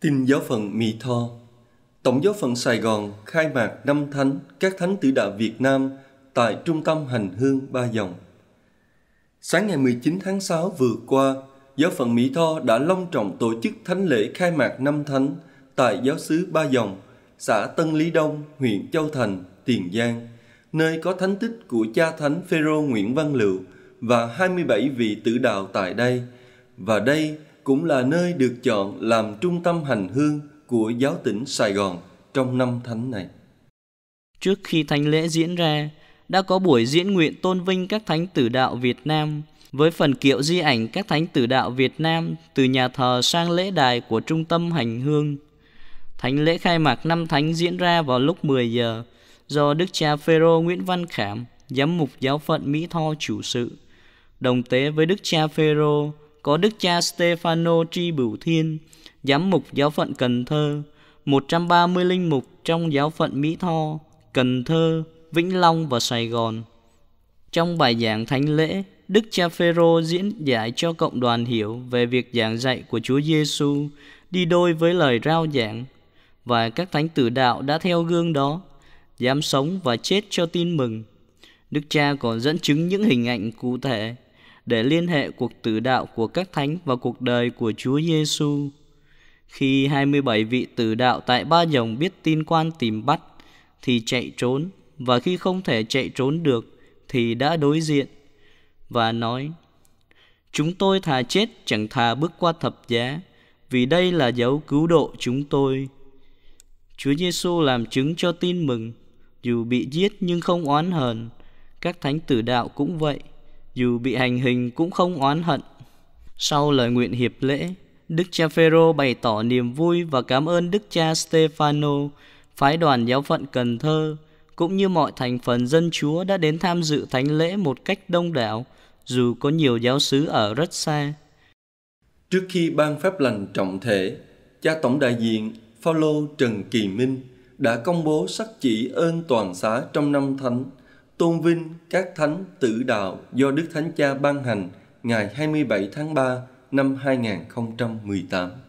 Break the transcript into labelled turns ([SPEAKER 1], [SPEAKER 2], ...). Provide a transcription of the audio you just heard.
[SPEAKER 1] Tin giáo phận Mỹ Tho Tổng giáo phận Sài Gòn khai mạc năm thánh các thánh tử đạo Việt Nam tại Trung tâm Hành Hương Ba Dòng. Sáng ngày 19 tháng 6 vừa qua, giáo phận Mỹ Tho đã long trọng tổ chức thánh lễ khai mạc năm thánh tại giáo xứ Ba Dòng, xã Tân Lý Đông, huyện Châu Thành, Tiền Giang, nơi có thánh tích của cha thánh Phêrô Nguyễn Văn Lựu và 27 vị tử đạo tại đây. Và đây cũng là nơi được chọn làm
[SPEAKER 2] trung tâm hành hương của giáo tỉnh Sài Gòn trong năm thánh này. Trước khi thánh lễ diễn ra, đã có buổi diễn nguyện tôn vinh các thánh tử đạo Việt Nam với phần kiệu di ảnh các thánh tử đạo Việt Nam từ nhà thờ sang lễ đài của trung tâm hành hương. Thánh lễ khai mạc năm thánh diễn ra vào lúc 10 giờ do Đức cha Phêrô Nguyễn Văn Khảm, giám mục giáo phận Mỹ Tho chủ sự. Đồng tế với Đức cha Phêrô, có Đức cha Stefano Tri Bửu Thiên, giám mục giáo phận Cần Thơ, 130 linh mục trong giáo phận Mỹ Tho, Cần Thơ, Vĩnh Long và Sài Gòn. Trong bài giảng thánh lễ, Đức cha Phêrô diễn giải cho cộng đoàn hiểu về việc giảng dạy của Chúa Giêsu đi đôi với lời rao giảng và các thánh tử đạo đã theo gương đó, dám sống và chết cho tin mừng. Đức cha còn dẫn chứng những hình ảnh cụ thể để liên hệ cuộc tử đạo của các thánh và cuộc đời của Chúa Giêsu. Khi 27 vị tử đạo tại Ba Dòng biết tin quan tìm bắt thì chạy trốn và khi không thể chạy trốn được thì đã đối diện và nói Chúng tôi thà chết chẳng thà bước qua thập giá vì đây là dấu cứu độ chúng tôi. Chúa Giêsu làm chứng cho tin mừng, dù bị giết nhưng không oán hờn, các thánh tử đạo cũng vậy dù bị hành hình cũng không oán hận. Sau lời nguyện hiệp lễ, Đức cha Phêrô bày tỏ niềm vui và cảm ơn Đức cha Stefano, phái đoàn giáo phận Cần Thơ, cũng như mọi thành phần dân Chúa đã đến tham dự thánh lễ một cách đông đảo, dù có nhiều giáo sứ ở rất xa.
[SPEAKER 1] Trước khi ban phép lành trọng thể, cha tổng đại diện Phaolô Trần Kỳ Minh đã công bố sắc chỉ ơn toàn xá trong năm thánh tôn vinh các thánh tử đạo do Đức Thánh Cha ban hành ngày 27 tháng 3 năm 2018.